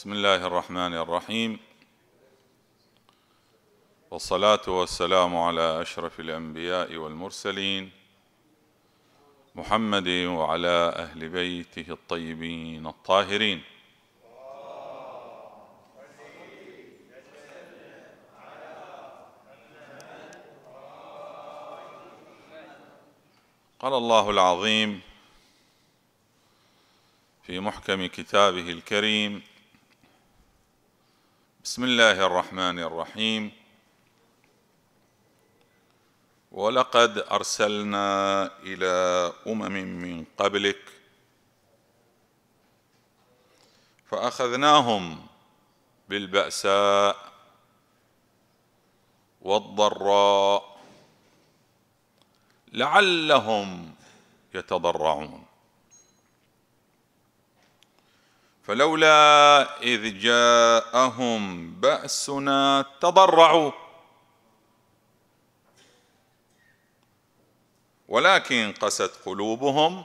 بسم الله الرحمن الرحيم والصلاة والسلام على أشرف الأنبياء والمرسلين محمد وعلى أهل بيته الطيبين الطاهرين قال الله العظيم في محكم كتابه الكريم بسم الله الرحمن الرحيم ولقد ارسلنا الى امم من قبلك فاخذناهم بالباساء والضراء لعلهم يتضرعون فلولا إذ جاءهم بأسنا تضرعوا ولكن قست قلوبهم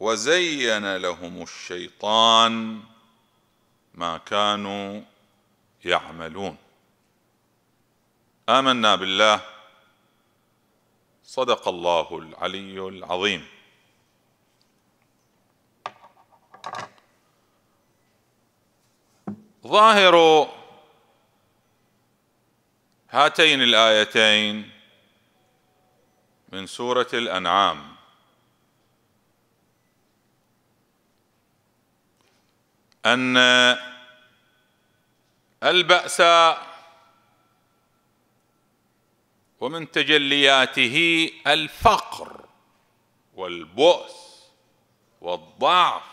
وزين لهم الشيطان ما كانوا يعملون امنا بالله صدق الله العلي العظيم ظاهر هاتين الايتين من سوره الانعام ان الباس ومن تجلياته الفقر والبؤس والضعف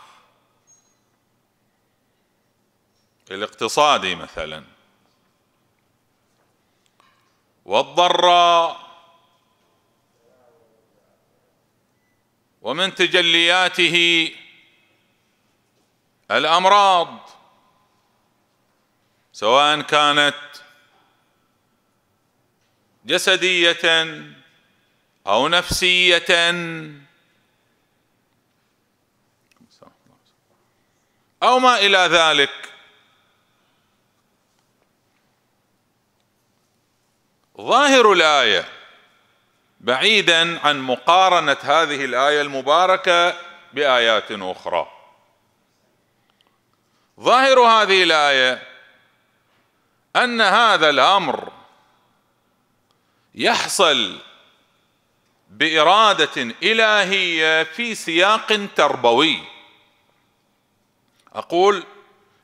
الاقتصادي مثلا والضراء ومن تجلياته الامراض سواء كانت جسديه او نفسيه او ما الى ذلك ظاهر الايه بعيدا عن مقارنه هذه الايه المباركه بايات اخرى ظاهر هذه الايه ان هذا الامر يحصل باراده الهيه في سياق تربوي اقول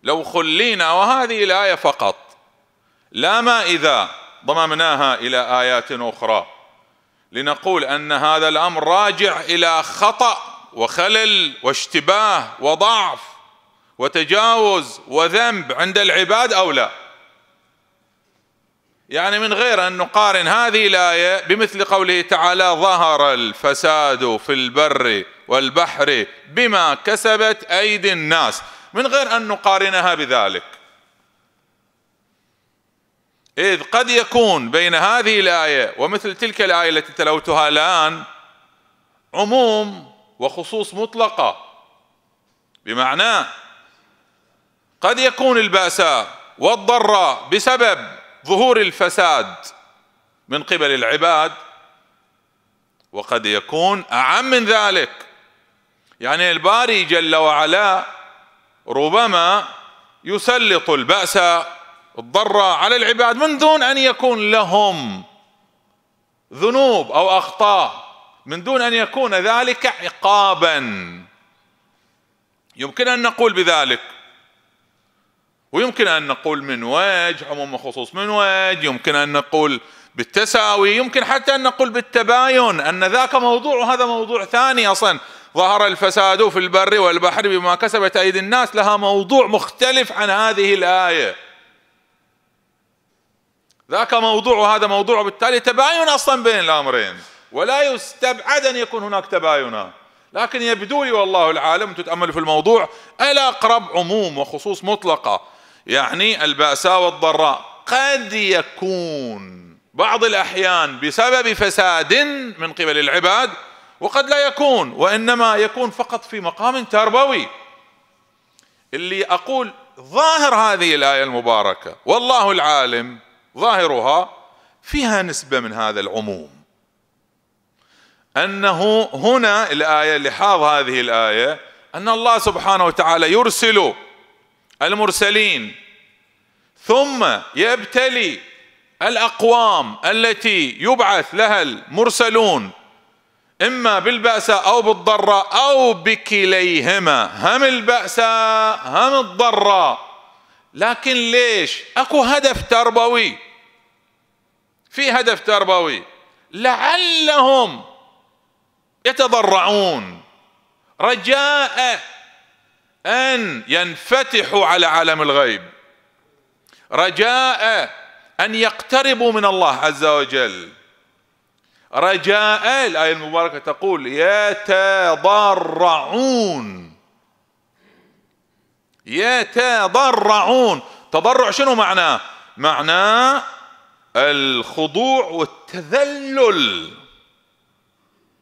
لو خلينا وهذه الايه فقط لا ما اذا ضممناها الى ايات اخرى لنقول ان هذا الامر راجع الى خطا وخلل واشتباه وضعف وتجاوز وذنب عند العباد او لا يعني من غير ان نقارن هذه الايه بمثل قوله تعالى ظهر الفساد في البر والبحر بما كسبت ايدي الناس من غير ان نقارنها بذلك إذ قد يكون بين هذه الآية ومثل تلك الآية التي تلوتها الآن عموم وخصوص مطلقة بمعنى قد يكون البأساء والضراء بسبب ظهور الفساد من قبل العباد وقد يكون أعم من ذلك يعني الباري جل وعلا ربما يسلط البأس الضرة على العباد من دون أن يكون لهم ذنوب أو أخطاء من دون أن يكون ذلك عقابا يمكن أن نقول بذلك ويمكن أن نقول من وجه عموم وخصوص من وجه يمكن أن نقول بالتساوي يمكن حتى أن نقول بالتباين أن ذاك موضوع وهذا موضوع ثاني أصلا ظهر الفساد في البر والبحر بما كسبت أيدي الناس لها موضوع مختلف عن هذه الآية ذاك موضوع وهذا موضوع وبالتالي تباين أصلا بين الأمرين ولا يستبعد أن يكون هناك تباينا لكن يبدو لي والله العالم تتأمل في الموضوع الاقرب عموم وخصوص مطلقة يعني البأساء والضراء قد يكون بعض الأحيان بسبب فساد من قبل العباد وقد لا يكون وإنما يكون فقط في مقام تربوي اللي أقول ظاهر هذه الآية المباركة والله العالم ظاهرها فيها نسبة من هذا العموم أنه هنا الآية لحاظ هذه الآية أن الله سبحانه وتعالى يرسل المرسلين ثم يبتلي الأقوام التي يبعث لها المرسلون إما بالبأس أو بالضراء أو بكليهما هم البأس هم الضراء لكن ليش؟ أكو هدف تربوي في هدف تربوي لعلهم يتضرعون رجاء ان ينفتحوا على عالم الغيب رجاء ان يقتربوا من الله عز وجل رجاء الايه المباركه تقول يتضرعون يتضرعون تضرع شنو معناه معناه الخضوع والتذلل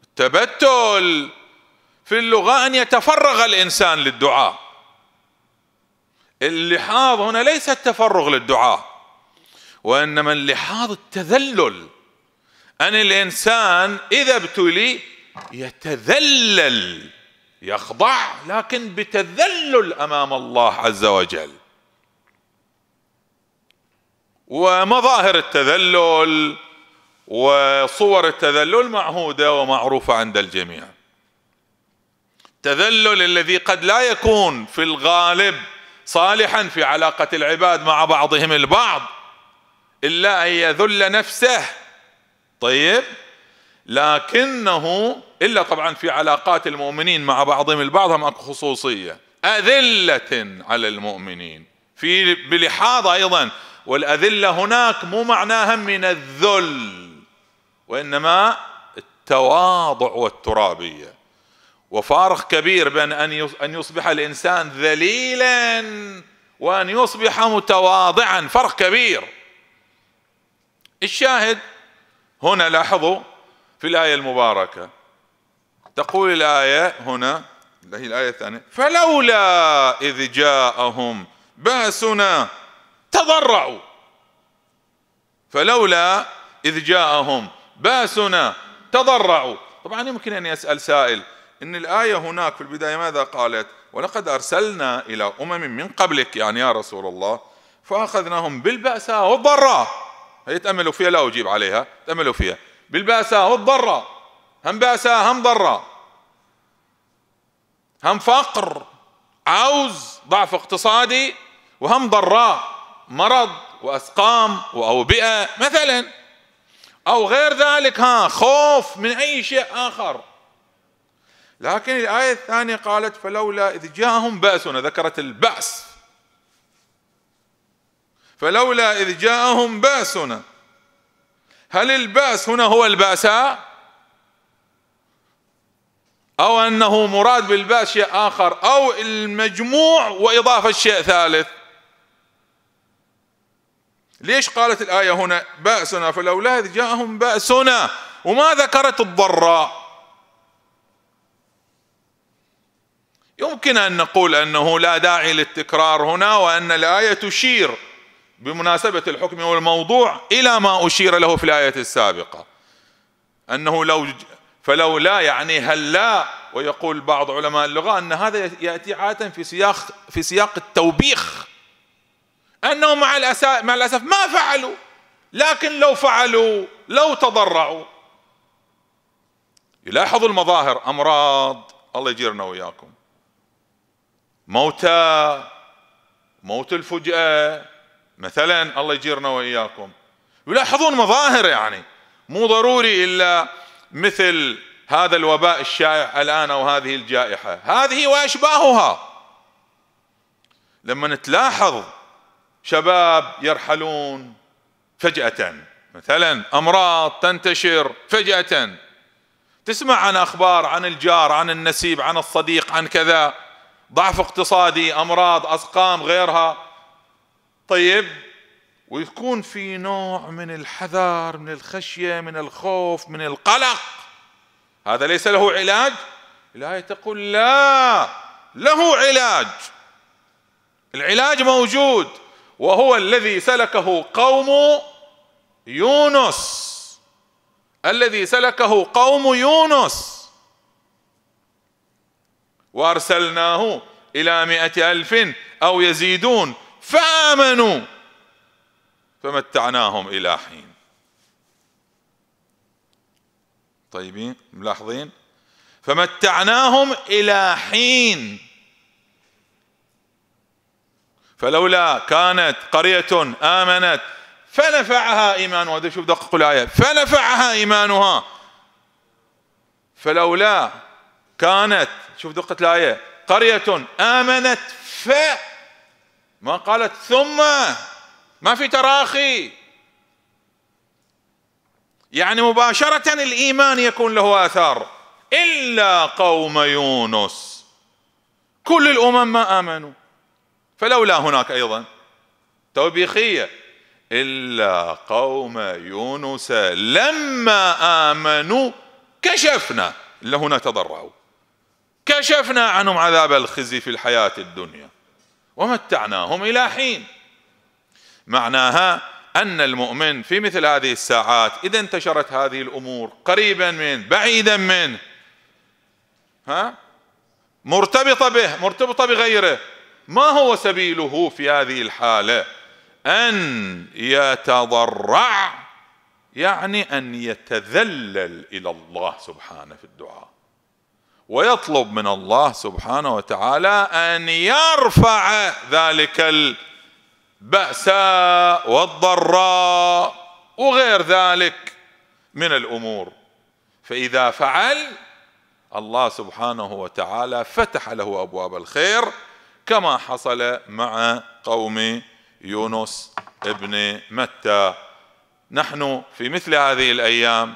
التبتل في اللغة أن يتفرغ الإنسان للدعاء اللحاظ هنا ليس التفرغ للدعاء وإنما اللحاظ التذلل أن الإنسان إذا ابتلي يتذلل يخضع لكن بتذلل أمام الله عز وجل ومظاهر التذلل وصور التذلل معهوده ومعروفه عند الجميع التذلل الذي قد لا يكون في الغالب صالحا في علاقه العباد مع بعضهم البعض الا ان يذل نفسه طيب لكنه الا طبعا في علاقات المؤمنين مع بعضهم البعض هم اكو خصوصيه اذله على المؤمنين في بلحاظ ايضا والأذلة هناك مو معناها من الذل وإنما التواضع والترابية وفارق كبير بين أن يصبح الإنسان ذليلا وأن يصبح متواضعا فرق كبير الشاهد هنا لاحظوا في الآية المباركة تقول الآية هنا هي الآية الثانية فلولا إذ جاءهم بأسنا تضرعوا فلولا إذ جاءهم باسنا تضرعوا طبعا يمكن أن يسأل سائل إن الآية هناك في البداية ماذا قالت ولقد أرسلنا إلى أمم من قبلك يعني يا رسول الله فأخذناهم بالبأساء والضراء هي تأملوا فيها لا أجيب عليها تأملوا فيها بالبأساء والضراء هم بأساء هم ضراء هم فقر عوز ضعف اقتصادي وهم ضراء مرض وأسقام وأوبئة مثلا أو غير ذلك ها خوف من أي شيء آخر لكن الآية الثانية قالت فلولا إذ جاءهم بأسنا ذكرت البأس فلولا إذ جاءهم بأسنا هل البأس هنا هو البأساء أو أنه مراد بالبأس شيء آخر أو المجموع وإضافة شيء ثالث ليش قالت الآية هنا بأسنا فالأولاد جاءهم بأسنا وما ذكرت الضراء يمكن أن نقول أنه لا داعي للتكرار هنا وأن الآية تشير بمناسبة الحكم والموضوع إلى ما أشير له في الآية السابقة أنه لو فلولا يعني هل لا ويقول بعض علماء اللغة أن هذا يأتي عادة في سياق في سياق التوبيخ انهم مع مع الاسف ما فعلوا لكن لو فعلوا لو تضرعوا يلاحظوا المظاهر امراض الله يجيرنا وياكم موتى موت الفجأة مثلا الله يجيرنا وإياكم يلاحظون مظاهر يعني مو ضروري إلا مثل هذا الوباء الشائع الآن أو هذه الجائحة هذه وأشباهها لما تلاحظ شباب يرحلون فجأة مثلا أمراض تنتشر فجأة تسمع عن أخبار عن الجار عن النسيب عن الصديق عن كذا ضعف اقتصادي أمراض أسقام غيرها طيب ويكون في نوع من الحذر من الخشية من الخوف من القلق هذا ليس له علاج الآية تقول لا له علاج العلاج موجود وهو الذي سلكه قوم يونس الذي سلكه قوم يونس وارسلناه الى مائه الف او يزيدون فامنوا فمتعناهم الى حين طيبين ملاحظين فمتعناهم الى حين فلولا كانت قرية آمنت فنفعها إيمانها هذا شوف دقق الآية فنفعها إيمانها فلولا كانت شوف دقة الآية قرية آمنت ف ما قالت ثم ما في تراخي يعني مباشرة الإيمان يكون له آثار إلا قوم يونس كل الأمم ما آمنوا فلولا هناك أيضا توبيخية إلا قوم يونس لما آمنوا كشفنا إلا هنا تضرعوا كشفنا عنهم عذاب الخزي في الحياة الدنيا ومتعناهم إلى حين معناها أن المؤمن في مثل هذه الساعات إذا انتشرت هذه الأمور قريبا منه بعيدا منه ها مرتبطة به مرتبطة بغيره ما هو سبيله في هذه الحالة أن يتضرع يعني أن يتذلل إلى الله سبحانه في الدعاء ويطلب من الله سبحانه وتعالى أن يرفع ذلك البأساء والضراء وغير ذلك من الأمور فإذا فعل الله سبحانه وتعالى فتح له أبواب الخير كما حصل مع قوم يونس ابن متى نحن في مثل هذه الايام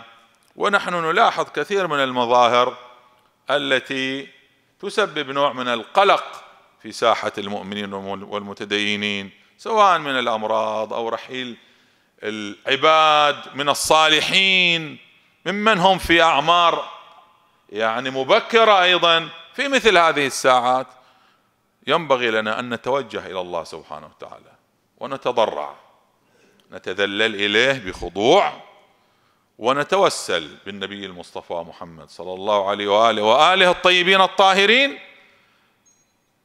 ونحن نلاحظ كثير من المظاهر التي تسبب نوع من القلق في ساحه المؤمنين والمتدينين سواء من الامراض او رحيل العباد من الصالحين ممن هم في اعمار يعني مبكره ايضا في مثل هذه الساعات ينبغي لنا أن نتوجه إلى الله سبحانه وتعالى ونتضرع نتذلل إليه بخضوع ونتوسل بالنبي المصطفى محمد صلى الله عليه وآله وآله الطيبين الطاهرين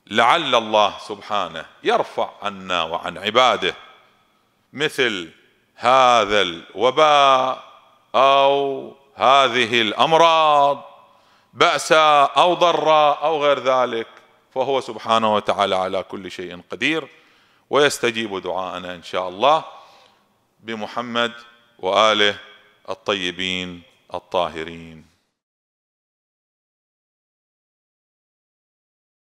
لعل الله سبحانه يرفع عنا وعن عباده مثل هذا الوباء أو هذه الأمراض بأسا أو ضرا أو غير ذلك فهو سبحانه وتعالى على كل شيء قدير ويستجيب دعاءنا ان شاء الله بمحمد واله الطيبين الطاهرين